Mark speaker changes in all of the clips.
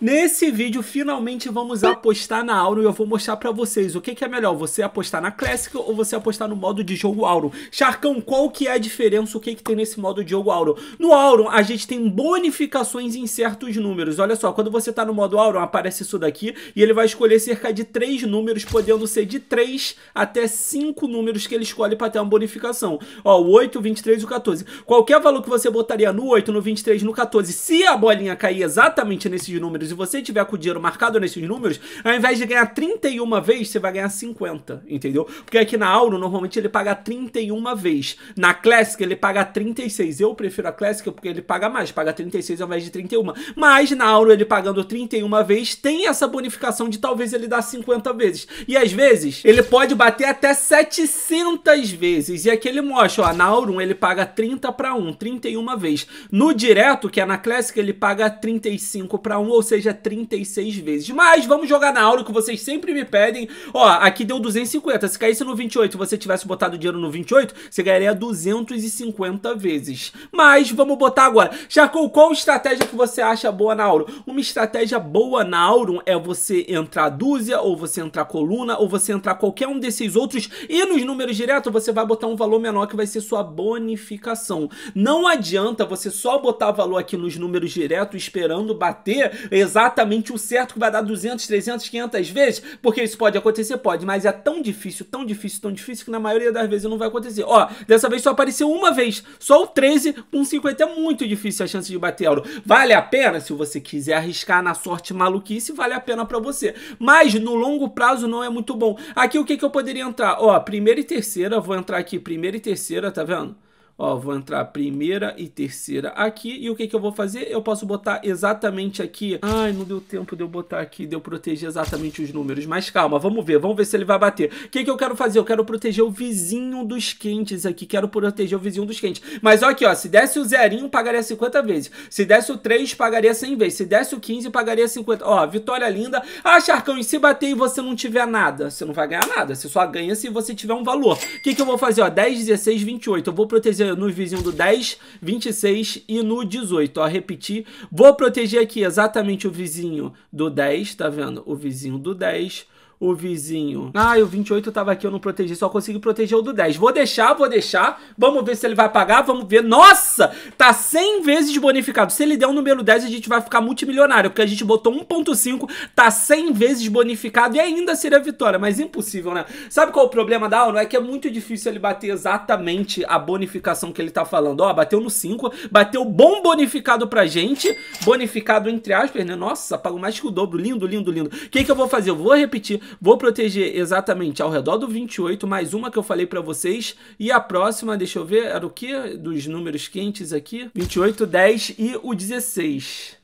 Speaker 1: Nesse vídeo, finalmente vamos apostar na Auron e eu vou mostrar pra vocês o que, que é melhor, você apostar na Classic ou você apostar no modo de jogo Auron. Charcão, qual que é a diferença, o que, que tem nesse modo de jogo Auron? No Auron, a gente tem bonificações em certos números. Olha só, quando você tá no modo Auron, aparece isso daqui e ele vai escolher cerca de 3 números, podendo ser de 3 até 5 números que ele escolhe pra ter uma bonificação. Ó, o 8, o 23 e o 14. Qualquer valor que você botaria no 8, no 23, no 14, se a bolinha cair exatamente nesses números números e você tiver com o dinheiro marcado nesses números, ao invés de ganhar 31 vezes, você vai ganhar 50, entendeu? Porque aqui na Auro, normalmente ele paga 31 vezes. Na Classic, ele paga 36. Eu prefiro a Classic porque ele paga mais, paga 36 ao invés de 31. Mas na Auro, ele pagando 31 vezes, tem essa bonificação de talvez ele dar 50 vezes. E às vezes, ele pode bater até 700 vezes. E aqui ele mostra, ó, na auro ele paga 30 para 1, 31 vezes. No direto, que é na Classic, ele paga 35 para 1, ou seja, seja 36 vezes. Mas vamos jogar na aula que vocês sempre me pedem. Ó, aqui deu 250. Se caísse no 28 e você tivesse botado dinheiro no 28, você ganharia 250 vezes. Mas vamos botar agora. Jacou, qual estratégia que você acha boa na Aurum? Uma estratégia boa na Aurum é você entrar dúzia, ou você entrar coluna, ou você entrar qualquer um desses outros. E nos números direto você vai botar um valor menor que vai ser sua bonificação. Não adianta você só botar valor aqui nos números diretos esperando bater exatamente exatamente o certo que vai dar 200, 300, 500 vezes, porque isso pode acontecer, pode, mas é tão difícil, tão difícil, tão difícil que na maioria das vezes não vai acontecer. Ó, dessa vez só apareceu uma vez, só o 13 com 50 é muito difícil a chance de bater euro. Vale a pena se você quiser arriscar na sorte maluquice, vale a pena para você, mas no longo prazo não é muito bom. Aqui o que que eu poderia entrar? Ó, primeira e terceira, vou entrar aqui primeira e terceira, tá vendo? Ó, vou entrar primeira e terceira aqui. E o que, que eu vou fazer? Eu posso botar exatamente aqui. Ai, não deu tempo de eu botar aqui, de eu proteger exatamente os números. Mas calma, vamos ver. Vamos ver se ele vai bater. O que, que eu quero fazer? Eu quero proteger o vizinho dos quentes aqui. Quero proteger o vizinho dos quentes. Mas ó aqui, ó. Se desse o zerinho, pagaria 50 vezes. Se desse o 3, pagaria 100 vezes. Se desse o 15, pagaria 50. Ó, vitória linda. Ah, Charcão, e se bater e você não tiver nada? Você não vai ganhar nada. Você só ganha se você tiver um valor. O que, que eu vou fazer? Ó, 10, 16, 28. Eu vou proteger no vizinho do 10, 26 e no 18, ó, repetir. Vou proteger aqui exatamente o vizinho do 10, tá vendo? O vizinho do 10, o vizinho. Ah, o 28 tava aqui, eu não protegi, só consegui proteger o do 10. Vou deixar, vou deixar. Vamos ver se ele vai pagar, vamos ver. Nossa, tá 100 vezes bonificado. Se ele der o número 10, a gente vai ficar multimilionário, porque a gente botou 1.5, tá 100 vezes bonificado e ainda seria vitória, mas impossível, né? Sabe qual é o problema da Auron? É que é muito difícil ele bater exatamente a bonificação que ele tá falando. Ó, bateu no 5, bateu bom bonificado pra gente, bonificado entre aspas, né? Nossa, pago mais que o dobro, lindo, lindo, lindo. O que que eu vou fazer? Eu vou repetir Vou proteger exatamente ao redor do 28, mais uma que eu falei para vocês. E a próxima, deixa eu ver, era o que? Dos números quentes aqui. 28, 10 e o 16.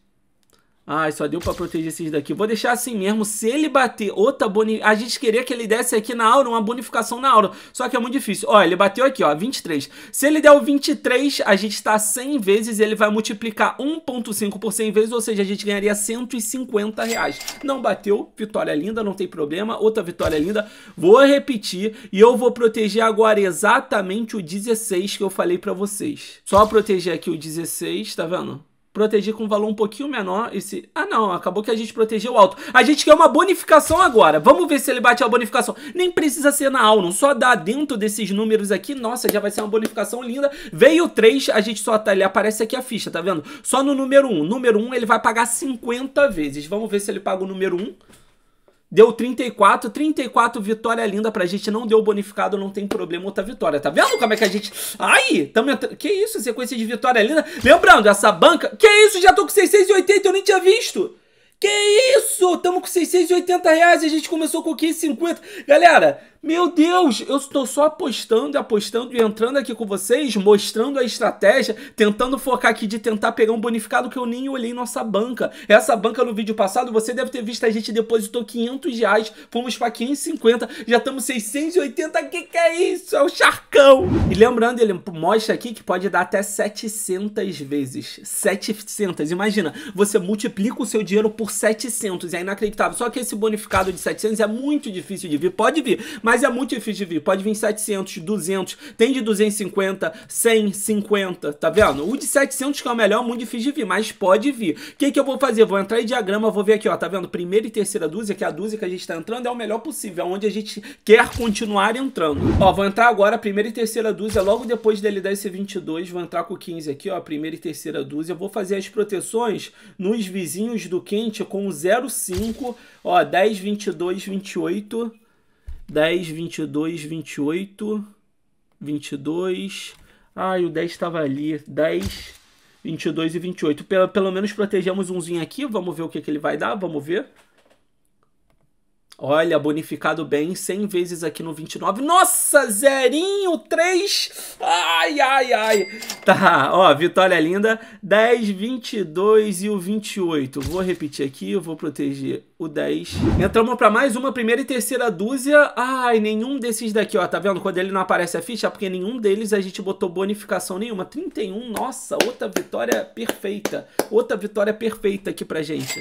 Speaker 1: Ai, só deu pra proteger esses daqui. Vou deixar assim mesmo. Se ele bater outra bonificação... A gente queria que ele desse aqui na aura uma bonificação na aura. Só que é muito difícil. Ó, ele bateu aqui, ó. 23. Se ele der o 23, a gente tá 100 vezes. Ele vai multiplicar 1.5 por 100 vezes. Ou seja, a gente ganharia 150 reais. Não bateu. Vitória linda, não tem problema. Outra vitória linda. Vou repetir. E eu vou proteger agora exatamente o 16 que eu falei pra vocês. Só proteger aqui o 16, tá vendo? proteger com um valor um pouquinho menor. Esse... Ah, não, acabou que a gente protegeu alto. A gente quer uma bonificação agora. Vamos ver se ele bate a bonificação. Nem precisa ser na Auron, só dá dentro desses números aqui. Nossa, já vai ser uma bonificação linda. Veio 3, a gente só tá... Ele aparece aqui a ficha, tá vendo? Só no número 1. Número 1 ele vai pagar 50 vezes. Vamos ver se ele paga o número 1. Deu 34, 34 vitória linda pra gente, não deu bonificado, não tem problema outra vitória, tá vendo como é que a gente... ai tamo entrando... Que isso, sequência de vitória linda. Lembrando, essa banca... Que isso, já tô com 680, eu nem tinha visto. Que isso? Tamo com 680 reais e a gente começou com 550. Galera, meu Deus, eu estou só apostando, apostando e entrando aqui com vocês, mostrando a estratégia, tentando focar aqui de tentar pegar um bonificado que eu nem olhei nossa banca. Essa banca no vídeo passado, você deve ter visto, a gente depositou 500 reais, fomos para 550, já estamos 680, que que é isso? É o charcão! E lembrando, ele mostra aqui que pode dar até 700 vezes. 700, imagina, você multiplica o seu dinheiro por por 700. É inacreditável. Só que esse bonificado de 700 é muito difícil de vir. Pode vir, mas é muito difícil de vir. Pode vir 700, 200, tem de 250, 100, 50, tá vendo? O de 700 que é o melhor, muito difícil de vir, mas pode vir. O que, que eu vou fazer? Vou entrar em diagrama, vou ver aqui, ó, tá vendo? Primeira e terceira dúzia, que é a dúzia que a gente tá entrando é o melhor possível, é onde a gente quer continuar entrando. Ó, vou entrar agora, primeira e terceira dúzia, logo depois dele dar esse 22, vou entrar com 15 aqui, ó, primeira e terceira dúzia. Vou fazer as proteções nos vizinhos do quente gente com 05, ó, 10, 22, 28, 10, 22, 28, 22, ai, o 10 estava ali, 10, 22 e 28. Pelo, pelo menos protegemos umzinho aqui, vamos ver o que, que ele vai dar, vamos ver. Olha, bonificado bem 100 vezes aqui no 29. Nossa, zerinho, 3. Ai, ai, ai. Tá, ó, vitória linda. 10, 22 e o 28. Vou repetir aqui, vou proteger o 10. Entramos pra mais uma primeira e terceira dúzia. Ai, nenhum desses daqui, ó, tá vendo? Quando ele não aparece a ficha, é porque nenhum deles a gente botou bonificação nenhuma. 31, nossa, outra vitória perfeita. Outra vitória perfeita aqui pra gente.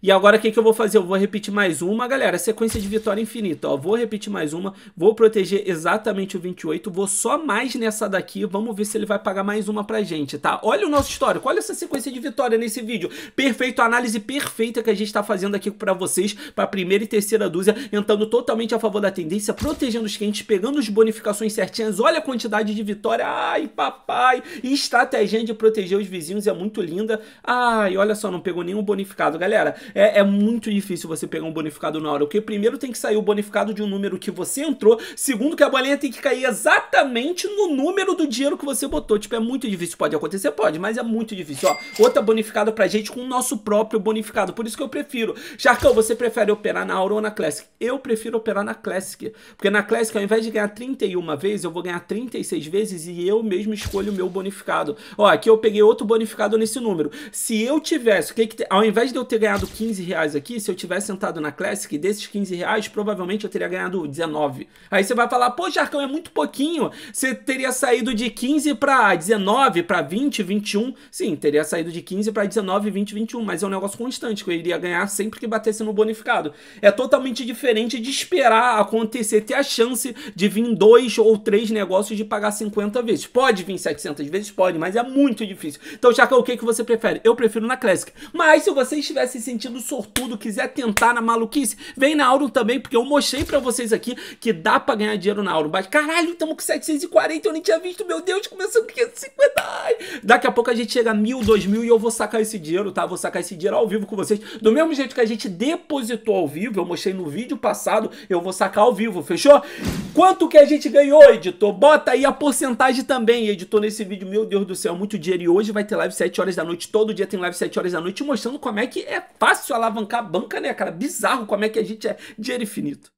Speaker 1: E agora o que, que eu vou fazer? Eu vou repetir mais uma, galera. Sequência de vitória infinita, ó. Vou repetir mais uma. Vou proteger exatamente o 28. Vou só mais nessa daqui. Vamos ver se ele vai pagar mais uma pra gente, tá? Olha o nosso histórico. Olha essa sequência de vitória nesse vídeo. Perfeito. análise perfeita que a gente tá fazendo aqui pra vocês. Pra primeira e terceira dúzia. Entrando totalmente a favor da tendência. Protegendo os quentes. Pegando as bonificações certinhas. Olha a quantidade de vitória. Ai, papai. estratégia de proteger os vizinhos é muito linda. Ai, olha só. Não pegou nenhum bonificado, galera é, é muito difícil você pegar um bonificado na hora, porque primeiro tem que sair o bonificado de um número que você entrou, segundo que a bolinha tem que cair exatamente no número do dinheiro que você botou. Tipo, é muito difícil. Pode acontecer? Pode, mas é muito difícil. Ó, outra bonificada pra gente com o nosso próprio bonificado. Por isso que eu prefiro. Jarcão, você prefere operar na Aura ou na Classic? Eu prefiro operar na Classic. Porque na Classic, ao invés de ganhar 31 vezes, eu vou ganhar 36 vezes e eu mesmo escolho o meu bonificado. Ó, aqui eu peguei outro bonificado nesse número. Se eu tivesse, que que, ao invés de eu ter ganhado 15 reais aqui, se eu tivesse sentado na Classic, desses 15 reais, provavelmente eu teria ganhado 19. Aí você vai falar, pô, Jarcão, é muito pouquinho. Você teria saído de 15 para 19, para 20, 21. Sim, teria saído de 15 para 19, 20, 21, mas é um negócio constante que eu iria ganhar sempre que batesse no bonificado. É totalmente diferente de esperar acontecer, ter a chance de vir dois ou três negócios de pagar 50 vezes. Pode vir 700 vezes? Pode, mas é muito difícil. Então, Jarcão, o que, que você prefere? Eu prefiro na Classic. Mas se você estivesse sentindo do sortudo quiser tentar na maluquice, vem na auro também, porque eu mostrei pra vocês aqui que dá pra ganhar dinheiro na auro Mas caralho, estamos com 740, eu nem tinha visto, meu Deus, começou com 550. Ai. Daqui a pouco a gente chega a mil, dois mil e eu vou sacar esse dinheiro, tá? Vou sacar esse dinheiro ao vivo com vocês. Do mesmo jeito que a gente depositou ao vivo, eu mostrei no vídeo passado, eu vou sacar ao vivo, fechou? Quanto que a gente ganhou, editor? Bota aí a porcentagem também, editor, nesse vídeo. Meu Deus do céu, muito dinheiro. E hoje vai ter live 7 horas da noite, todo dia tem live 7 horas da noite, mostrando como é que é fácil fácil alavancar a banca, né, cara? Bizarro como é que a gente é dinheiro infinito.